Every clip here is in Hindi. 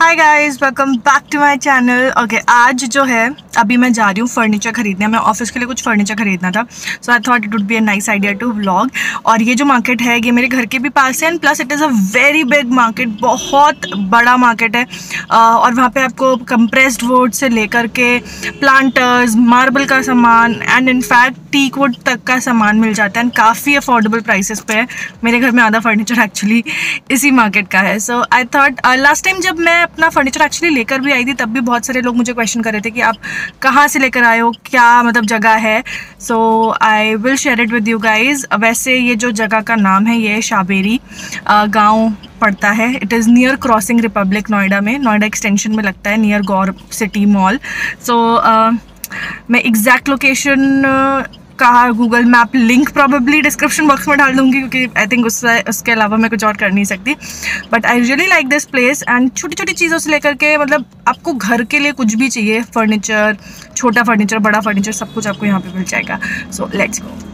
Hi guys welcome back to my channel okay आज जो है अभी मैं जा रही हूँ फर्नीचर खरीदने मैं ऑफिस के लिए कुछ फर्नीचर खरीदना था so I thought it would be a nice idea to vlog और ये जो मार्केट है ये मेरे घर के भी पास है and plus it is a very big market बहुत बड़ा मार्केट है और वहाँ पर आपको कंप्रेस्ड वुड से लेकर के प्लांटर्स मार्बल का सामान एंड इनफैक्ट टीक वुड तक का सामान मिल जाता है एंड काफ़ी अफोर्डेबल प्राइसेस पे है मेरे घर में आधा फर्नीचर एक्चुअली इसी मार्केट का है so I thought last time जब मैं अपना फर्नीचर एक्चुअली लेकर भी आई थी तब भी बहुत सारे लोग मुझे क्वेश्चन कर रहे थे कि आप कहाँ से लेकर आए हो क्या मतलब जगह है so I will share it with you guys वैसे ये जो जगह का नाम है ये शाबेरी गाँव पड़ता है it is near crossing republic Noida में नोएडा एक्सटेंशन में लगता है near Gaur city mall so मैं एग्जैक्ट लोकेशन कहा Google map link probably description box में डाल दूंगी क्योंकि आई थिंक उससे उसके अलावा मैं कुछ और कर नहीं सकती but I really like this place and छोटी छोटी चीज़ों से लेकर के मतलब आपको घर के लिए कुछ भी चाहिए फर्नीचर छोटा फर्नीचर बड़ा फर्नीचर सब कुछ आपको यहाँ पर मिल जाएगा so let's go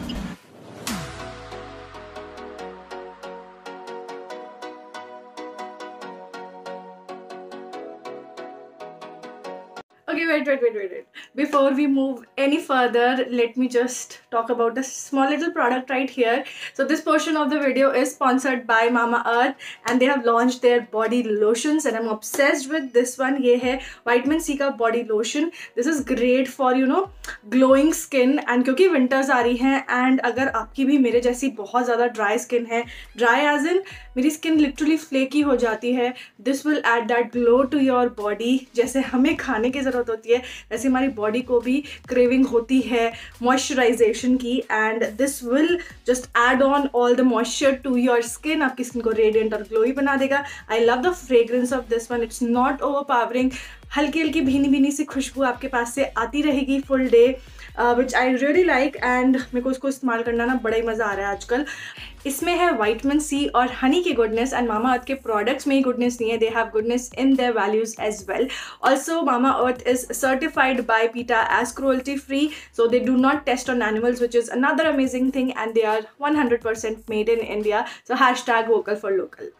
before we move any further let me just talk about a small little product right here so this portion of the video is sponsored by mama earth and they have launched their body lotions and i'm obsessed with this one ye hai vitamin c ka body lotion this is great for you know glowing skin and kyunki winters aa rahi hain and agar aapki bhi mere jaisi bahut zyada dry skin hai dry as in meri skin literally flaky ho jati hai this will add that glow to your body jaise hame khane ki zarurat hoti hai वैसे हमारी बॉडी को भी क्रेविंग होती है मॉइस्चराइजेशन की and this will just add on all the moisture to your skin आपकी स्किन को रेडियंट और ग्लोई बना देगा I love the fragrance of this one it's not overpowering हल्की हल्की भीनी भीनी सी खुशबू आपके पास से आती रहेगी full day which I really like and मेरे को उसको इस्तेमाल करना ना बड़ा ही मज़ा आ रहा है आजकल इसमें है वाइटमिन सी और हनी की गुडनेस एंड मामा अर्थ के प्रोडक्ट्स में ही गुडनेस नहीं है they have goodness in their values as well also Mama Earth is certified by PETA as cruelty free so they do not test on animals which is another amazing thing and they are one hundred percent made in India so hashtag vocal for local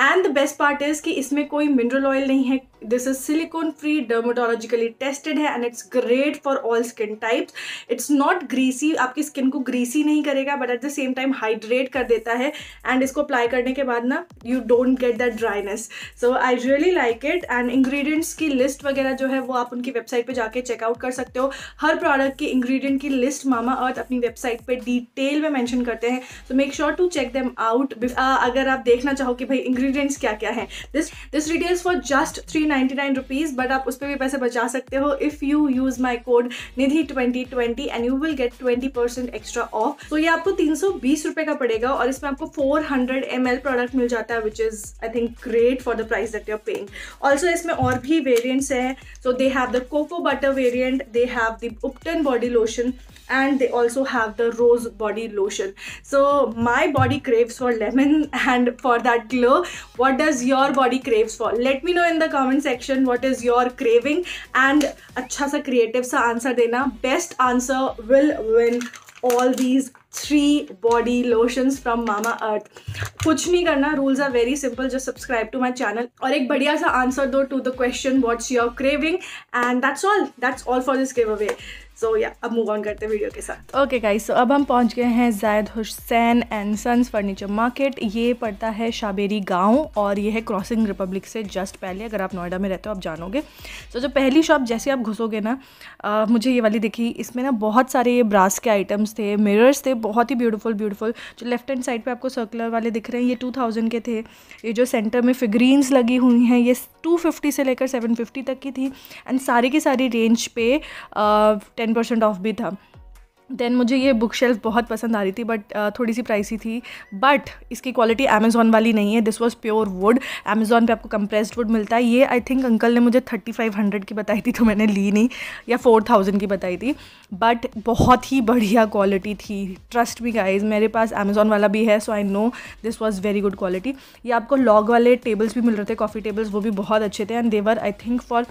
and the best part is कि इसमें कोई मिनरल ऑयल नहीं है this is silicone free dermatologically tested है and it's great for all skin types it's not greasy आपकी स्किन को ग्रीसी नहीं करेगा but at the same time hydrate कर देता है एंड इसको अप्लाई करने के बाद ना you don't get that dryness so I really like it and ingredients की लिस्ट वगैरह जो है वो आप उनकी वेबसाइट पर जाके चेकआउट कर सकते हो हर प्रोडक्ट की इंग्रीडियंट की लिस्ट मामा अर्थ अपनी वेबसाइट पर डिटेल में मैंशन करते हैं so make sure to check them out अगर आप देखना चाहो कि भाई इंग्रीडियंट्स क्या क्या है this this retails for just three ninety nine rupees but आप उस पर भी पैसे बचा सकते हो if you use my code Nidhi twenty twenty and you will get twenty percent extra off तो ये आपको तीन सौ बीस रुपये का पड़ेगा और इसमें आपको four hundred M L product मिल जाता है which is I think great for the price that you're paying also इसमें और भी वेरियंट्स हैं so they have the cocoa butter variant they have the ubtan body lotion and they also have the rose body lotion so my body craves for lemon and for that glow what does your body craves for let me know in the comment comment section what is your craving and अच्छा सा क्रिएटिव सा आंसर देना best answer will win all these three body lotions from Mama Earth कुछ नहीं करना rules are very simple just subscribe to my channel और एक बढ़िया सा आंसर दो to the question what's your craving and that's all that's all for this giveaway so yeah अब मूव ऑन करते हैं वीडियो के साथ ओके गाइस सो अब हम पहुंच गए हैं Zaid Hussain and sons furniture market ये पड़ता है शाबेरी गांव और ये है क्रॉसिंग रिपब्लिक से जस्ट पहले अगर आप नोएडा में रहते हो आप जानोगे सो so, जो पहली शॉप जैसे आप घुसोगे ना आ, मुझे ये वाली दिखी इसमें ना बहुत सारे ये ब्रास के आइटम्स थे मिरर्स थे बहुत ही ब्यूटीफुल ब्यूटीफुल जो लेफ्ट हैंड साइड पर आपको सर्कुलर वाले दिख रहे हैं ये टू के थे ये जो सेंटर में फिग्रीन्स लगी हुई हैं ये टू से लेकर सेवन तक की थी एंड सारी की सारी रेंज पे ten 10% off bhi tha then मुझे ये बुक शेल्फ बहुत पसंद आ रही थी बट थोड़ी सी प्राइसी थी बट इसकी क्वालिटी अमेजोन वाली नहीं है this was pure wood Amazon पे आपको कंप्रेस्ड वुड मिलता है ये आई थिंक अंकल ने मुझे थर्टी फाइव हंड्रेड की बताई थी तो मैंने ली नहीं या फोर थाउजेंड की बताई थी बट बहुत ही बढ़िया क्वालिटी थी ट्रस्ट मी गाइज मेरे पास अमेजोन वाला भी है so I know this was very good quality ये आपको लॉग वाले टेबल्स भी मिल रहे थे कॉफ़ी टेबल्स वो भी बहुत अच्छे थे and there were I think for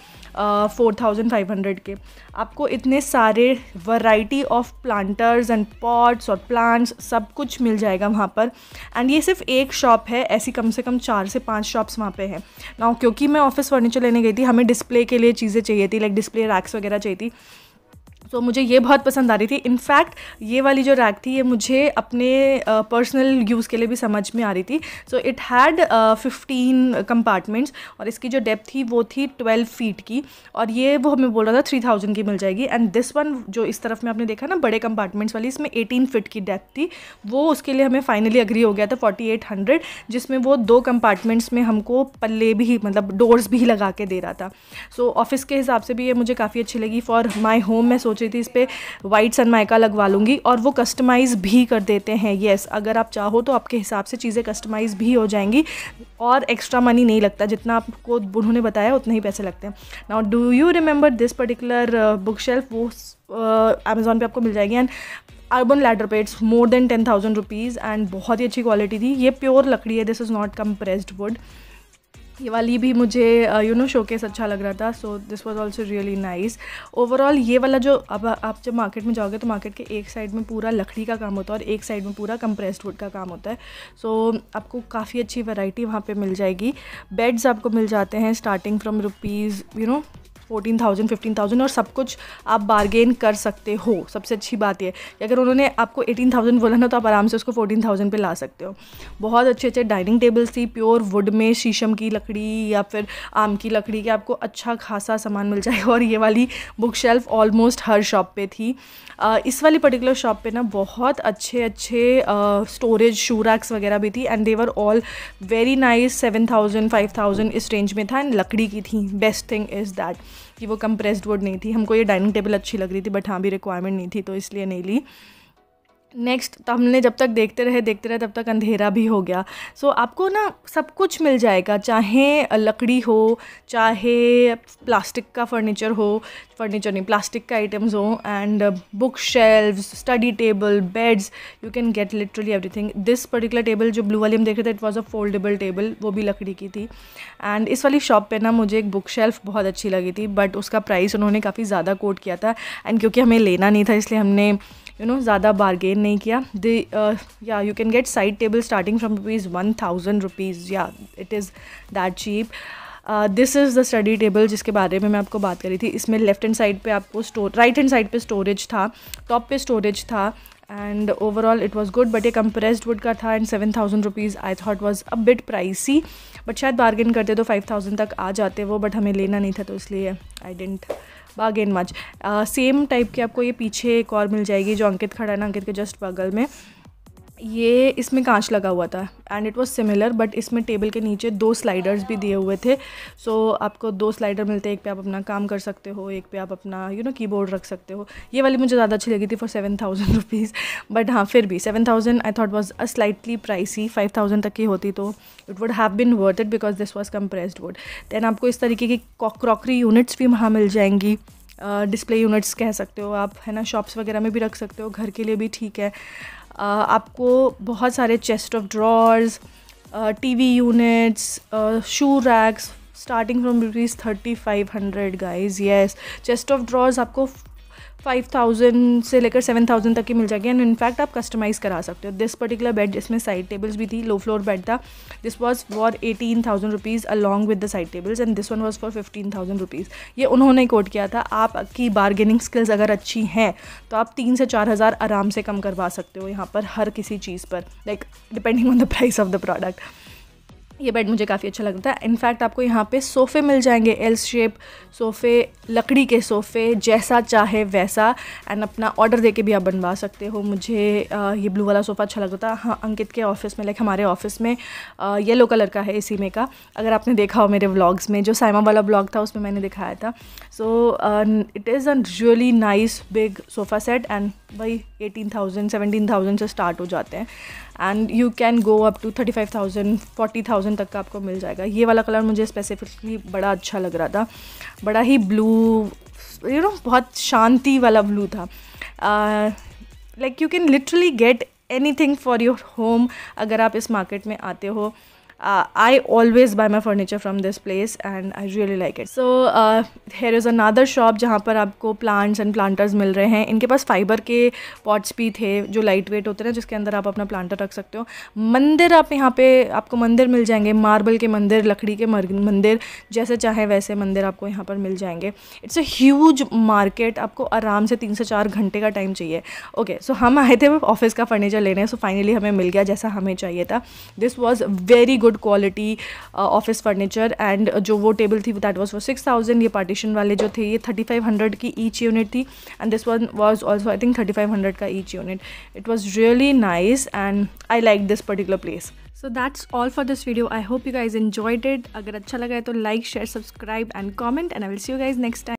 four thousand five hundred के आपको इतने सारे variety of planters and pots और प्लांट्स सब कुछ मिल जाएगा वहाँ पर एंड ये सिर्फ एक शॉप है ऐसी कम से कम चार से पाँच शॉप्स वहाँ पे हैं ना क्योंकि मैं ऑफिस फर्नीचर लेने गई थी हमें डिस्प्ले के लिए चीज़ें चाहिए थी लाइक डिस्प्ले रैक्स वगैरह चाहिए थी सो so, मुझे ये बहुत पसंद आ रही थी इनफैक्ट ये वाली जो रैक थी ये मुझे अपने पर्सनल uh, यूज़ के लिए भी समझ में आ रही थी so it had fifteen compartments और इसकी जो डेप्थ थी वो थी ट्वेल्व फीट की और ये वो हमें बोल रहा था थ्री थाउजेंड की मिल जाएगी एंड दिस वन जो इस तरफ में आपने देखा ना बड़े कंपार्टमेंट्स वाली इसमें एटीन फिट की डेप्थ थी वो उसके लिए हमें फाइनली अग्री हो गया था फोर्टी एट हंड्रेड जिसमें वो दो कंपार्टमेंट्स में हमको पल्ले भी मतलब डोर्स भी लगा के दे रहा था सो so, ऑफिस के हिसाब से भी ये मुझे काफ़ी अच्छी लगी फॉर माई होम मैं सोच सोच रही थी इस पर वाइट सनमाइका लगवा लूँगी और वो कस्टमाइज़ भी कर देते हैं येस अगर आप चाहो तो आपके हिसाब से चीज़ें कस्टमाइज़ भी हो जाएंगी और एक्स्ट्रा मनी नहीं लगता जितना आपको उन्होंने बताया उतने ही पैसे लगते हैं now do you remember this particular book shelf वो अमेज़ोन uh, पे आपको मिल जाएगी एंड अर्बन लैडर पेट्स more than ten thousand rupees and बहुत ही अच्छी क्वालिटी थी ये प्योर लकड़ी है this is not compressed wood ये वाली भी मुझे यू नो शोकेस अच्छा लग रहा था so this was also really nice overall ये वाला जो अब आप जब मार्केट में जाओगे तो मार्केट के एक साइड में पूरा लकड़ी का काम होता है और एक साइड में पूरा कंप्रेस्ड वुड का काम होता है सो so, आपको काफ़ी अच्छी वैरायटी वहाँ पे मिल जाएगी बेड्स आपको मिल जाते हैं starting from rupees you know fourteen thousand fifteen thousand और सब कुछ आप बारगेन कर सकते हो सबसे अच्छी बात यह कि अगर उन्होंने आपको एटीन थाउजेंड बोला ना तो आप आराम से उसको फोर्टीन थाउजेंड पर ला सकते हो बहुत अच्छे अच्छे डाइनिंग टेबल्स थी प्योर वुड में शीशम की लकड़ी या फिर आम की लकड़ी के आपको अच्छा खासा सामान मिल जाएगा और ये वाली बुक शेल्फ ऑलमोस्ट हर शॉप पर थी इस वाली पर्टिकुलर शॉप पर ना बहुत अच्छे अच्छे स्टोरेज शू रैक्स वगैरह भी थी and there were all very nice seven thousand five thousand इस रेंज में था एंड लकड़ी की थी बेस्ट थिंग इज़ दैट कि वो कंप्रेस्ड वुड नहीं थी हमको ये डाइनिंग टेबल अच्छी लग रही थी बट हाँ भी रिक्वायरमेंट नहीं थी तो इसलिए नहीं ली नेक्स्ट तो हमने जब तक देखते रहे देखते रहे तब तक अंधेरा भी हो गया सो so, आपको ना सब कुछ मिल जाएगा चाहे लकड़ी हो चाहे प्लास्टिक का फर्नीचर हो फर्नीचर नहीं प्लास्टिक का आइटम्स हो and book shelve study table beds you can get literally everything this particular table जो ब्लू वाली हम देख रहे थे it was a foldable table वो भी लकड़ी की थी एंड इस वाली शॉप पर ना मुझे एक बुक शेल्फ बहुत अच्छी लगी थी बट उसका प्राइस उन्होंने काफ़ी ज़्यादा कोट किया था एंड क्योंकि हमें लेना नहीं था इसलिए हमने यू नो ज़्यादा बारगेन नहीं किया they yeah you can get side table starting from rupees one thousand rupees yeah it is that cheap this is the study table जिसके बारे में मैं आपको बात करी थी इसमें लेफ्ट हैंड साइड पे आपको स्टोर राइट हैंड साइड पे स्टोरेज था टॉप पे स्टोरेज था and overall it was good but ये कंप्रेस्ड वुड का था and seven thousand rupees I thought was a bit pricey but शायद बार्गेन करते तो फाइव थाउजेंड तक आ जाते वो बट हमें लेना नहीं था तो इसलिए I didn't bargain much same type की आपको ये पीछे एक और मिल जाएगी जो अंकित खड़ा है ना अंकित के जस्ट बगल में ये इसमें कांच लगा हुआ था and it was similar but इसमें टेबल के नीचे दो स्लाइडर्स भी दिए हुए थे सो so, आपको दो स्लाइडर मिलते हैं एक पे आप अपना काम कर सकते हो एक पे आप अपना यू नो कीबोर्ड रख सकते हो ये वाली मुझे ज़्यादा अच्छी लगी थी for seven thousand rupees but हाँ फिर भी seven thousand I thought was a slightly pricey five thousand तक की होती तो it would have been worth it because this was compressed wood than आपको इस तरीके की क्रॉकरी यूनिट्स भी वहाँ मिल जाएंगी डिस्प्ले uh, यूनिट्स कह सकते हो आप है ना शॉप्स वगैरह में भी रख सकते हो घर के लिए भी ठीक है आपको बहुत सारे chest of drawers TV units shoe racks starting from rupees thirty five hundred guys yes chest of drawers आपको फाइव थाउजेंड से लेकर सेवन थाउजेंड तक की मिल जाएगी एंड इनफैक्ट आप कस्टमाइज़ करा सकते हो दिस पर्टिकुलर बेड जिसमें साइड टेबल्स भी थी लो फ्लोर बेड था this was for eighteen thousand rupees along with the side tables and this one was for fifteen thousand rupees ये उन्होंने कोट किया था आपकी बार्गेनिंग स्किल्स अगर अच्छी हैं तो आप तीन से चार हज़ार आराम से कम करवा सकते हो यहाँ पर हर किसी चीज़ पर like depending on the price of the product ये बेड मुझे काफ़ी अच्छा लगता है इनफैक्ट आपको यहाँ पे सोफ़े मिल जाएंगे एल शेप सोफ़े लकड़ी के सोफ़े जैसा चाहे वैसा एंड अपना ऑर्डर देके भी आप बनवा सकते हो मुझे आ, ये ब्लू वाला सोफ़ा अच्छा लगता है हाँ अंकित के ऑफिस में लाइक हमारे ऑफिस में आ, येलो कलर का है इसी में का अगर आपने देखा हो मेरे ब्लॉग्स में जो साइमा वाला ब्लॉग था उसमें मैंने दिखाया था so it is a really nice big sofa set and वही एटीन थाउजेंड थाउजेंड से स्टार्ट हो जाते हैं and you can go up to thirty five thousand forty thousand तक का आपको मिल जाएगा ये वाला कलर मुझे स्पेसिफिकली बड़ा अच्छा लग रहा था बड़ा ही ब्लू यू नो बहुत शांति वाला ब्लू था like you can literally get anything for your home अगर आप इस मार्केट में आते हो uh, I always buy my furniture from this place and I really like it. So uh, here is another shop जहाँ पर आपको plants and planters मिल रहे हैं इनके पास फाइबर के पॉट्स भी थे जो लाइट वेट होते हैं जिसके अंदर आप अपना प्लांटर रख सकते हो मंदिर आप यहाँ पे आपको मंदिर मिल जाएंगे मार्बल के मंदिर लकड़ी के मंदिर जैसे चाहे वैसे मंदिर आपको यहाँ पर मिल जाएंगे इट्स अ ह्यूज मार्केट आपको आराम से तीन से चार घंटे का टाइम चाहिए ओके okay, सो so हम आए थे ऑफिस का फर्नीचर लेने सो so फाइनली हमें मिल गया जैसा हमें चाहिए था this was very good good quality office furniture and जो वो टेबल थी that was for six thousand ये पार्टीशन वाले जो थे ये थर्टी फाइव हंड्रेड की ईच यूनिट थी and this one was also I think thirty five hundred का each unit it was really nice and I like this particular place so that's all for this video I hope you guys enjoyed it अगर अच्छा लगा है तो like share subscribe and comment and I will see you guys next time